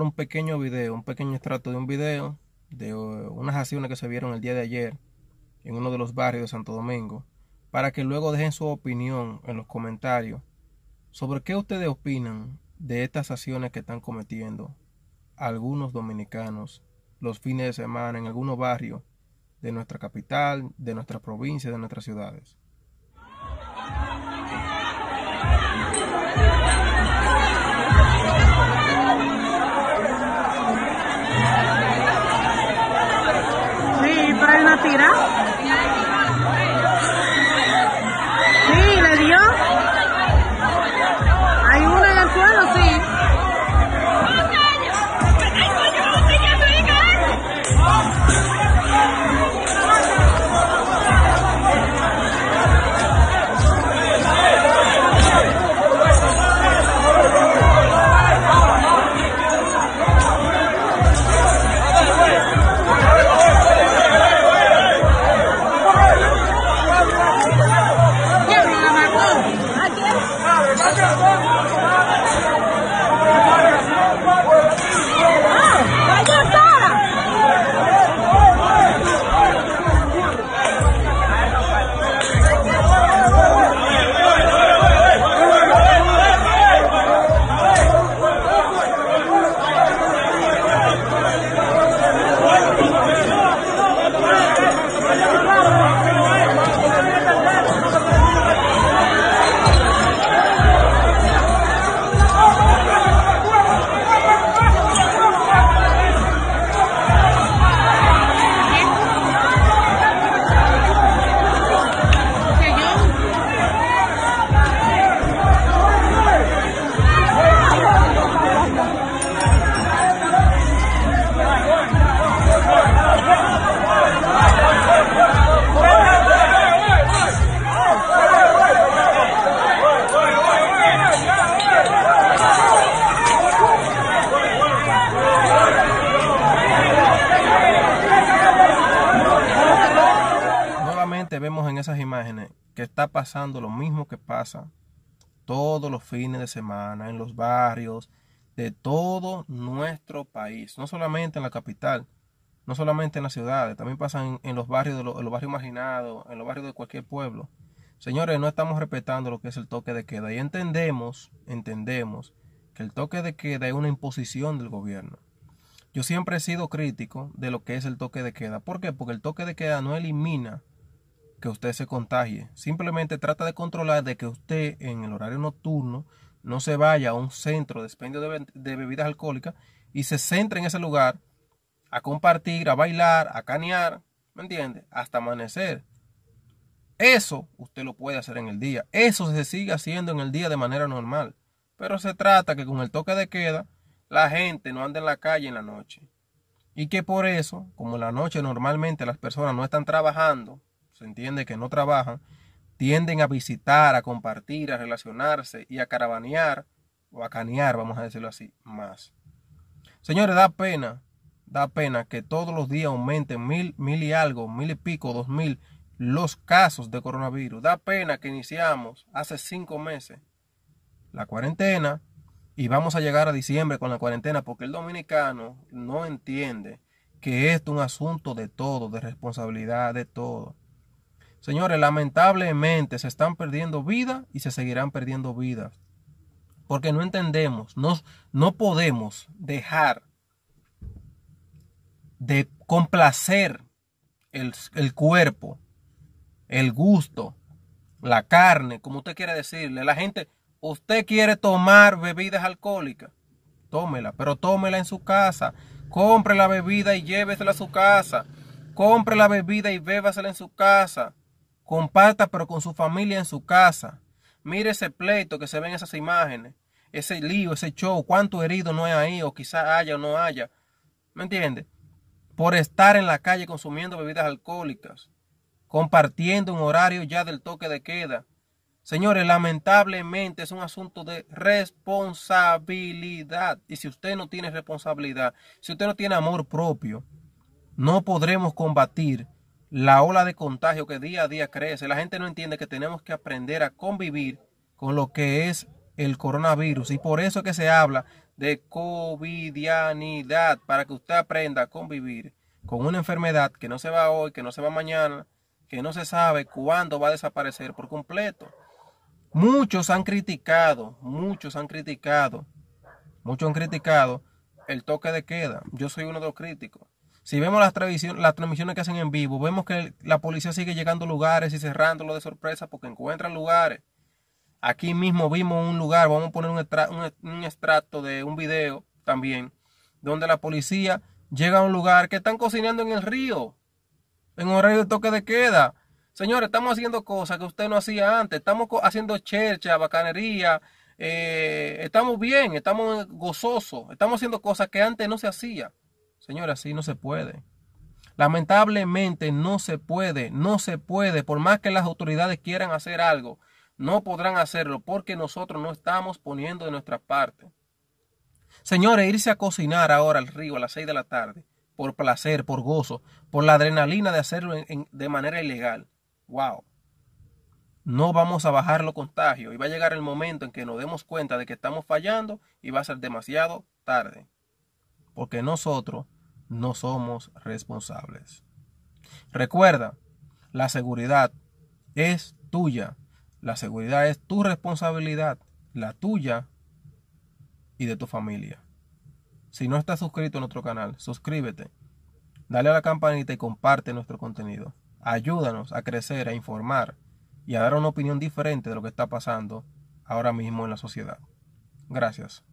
un pequeño video, un pequeño extracto de un video de uh, unas acciones que se vieron el día de ayer en uno de los barrios de Santo Domingo, para que luego dejen su opinión en los comentarios sobre qué ustedes opinan de estas acciones que están cometiendo algunos dominicanos los fines de semana en algunos barrios de nuestra capital, de nuestra provincia, de nuestras ciudades. vemos en esas imágenes que está pasando lo mismo que pasa todos los fines de semana en los barrios de todo nuestro país, no solamente en la capital, no solamente en las ciudades, también pasa en, los barrios en los barrios marginados, en los barrios de cualquier pueblo. Señores, no estamos respetando lo que es el toque de queda y entendemos, entendemos que el toque de queda es una imposición del gobierno. Yo siempre he sido crítico de lo que es el toque de queda. ¿Por qué? Porque el toque de queda no elimina que usted se contagie. Simplemente trata de controlar de que usted en el horario nocturno no se vaya a un centro de expendio de, bebidas alcohólicas y se centre en ese lugar a compartir, a bailar, a canear, ¿me entiende? Hasta amanecer. Eso usted lo puede hacer en el día. Eso se sigue haciendo en el día de manera normal. Pero se trata que con el toque de queda la gente no ande en la calle en la noche. Y que por eso, como en la noche normalmente las personas no están trabajando, entiende que no trabajan, tienden a visitar, a compartir, a relacionarse y a carabanear o a canear, vamos a decirlo así, más. Señores, da pena, da pena que todos los días aumenten mil, mil y algo, mil y pico, dos mil los casos de coronavirus. Da pena que iniciamos hace cinco meses la cuarentena y vamos a llegar a diciembre con la cuarentena porque el dominicano no entiende que esto es un asunto de todo, de responsabilidad de todo. Señores, lamentablemente se están perdiendo vidas y se seguirán perdiendo vidas. Porque no entendemos, no, no podemos dejar de complacer el, cuerpo, el gusto, la carne, como usted quiere decirle. La gente, usted quiere tomar bebidas alcohólicas, tómela, pero tómela en su casa. Compre la bebida y llévesela a su casa. Compre la bebida y bébasela en su casa. Comparta, pero con su familia en su casa. Mire ese pleito que se ven esas imágenes, ese lío, ese show, cuánto herido no hay ahí, o quizá haya o no haya. ¿Me entiende? Por estar en la calle consumiendo bebidas alcohólicas, compartiendo un horario ya del toque de queda. Señores, lamentablemente es un asunto de responsabilidad. Y si usted no tiene responsabilidad, si usted no tiene amor propio, no podremos combatir la ola de contagio que día a día crece. La gente no entiende que tenemos que aprender a convivir con lo que es el coronavirus. Y por eso que se habla de covidianidad, para que usted aprenda a convivir con una enfermedad que no se va hoy, que no se va mañana, que no se sabe cuándo va a desaparecer por completo. Muchos han criticado, muchos han criticado, muchos han criticado el toque de queda. Yo soy uno de los críticos. Si vemos las, transmisiones que hacen en vivo, vemos que la policía sigue llegando a lugares y cerrándolo de sorpresa porque encuentran lugares. Aquí mismo vimos un lugar, vamos a poner un, extracto de un video también, donde la policía llega a un lugar que están cocinando en el río, en horario de toque de queda. Señores, estamos haciendo cosas que usted no hacía antes. Estamos haciendo chercha, bacanería. Eh, estamos bien, estamos gozosos. Estamos haciendo cosas que antes no se hacía. Señora, así no se puede. Lamentablemente no se puede, no se puede. Por más que las autoridades quieran hacer algo, no podrán hacerlo porque nosotros no estamos poniendo de nuestra parte. Señores, irse a cocinar ahora al río a las 6 de la tarde, por placer, por gozo, por la adrenalina de hacerlo de manera ilegal. ¡Wow! No vamos a bajar los contagios y va a llegar el momento en que nos demos cuenta de que estamos fallando y va a ser demasiado tarde. Porque nosotros no somos responsables. Recuerda, la seguridad es tuya. La seguridad es tu responsabilidad, la tuya y de tu familia. Si no estás suscrito a nuestro canal, suscríbete, dale a la campanita y comparte nuestro contenido. Ayúdanos a crecer, a informar y a dar una opinión diferente de lo que está pasando ahora mismo en la sociedad. Gracias.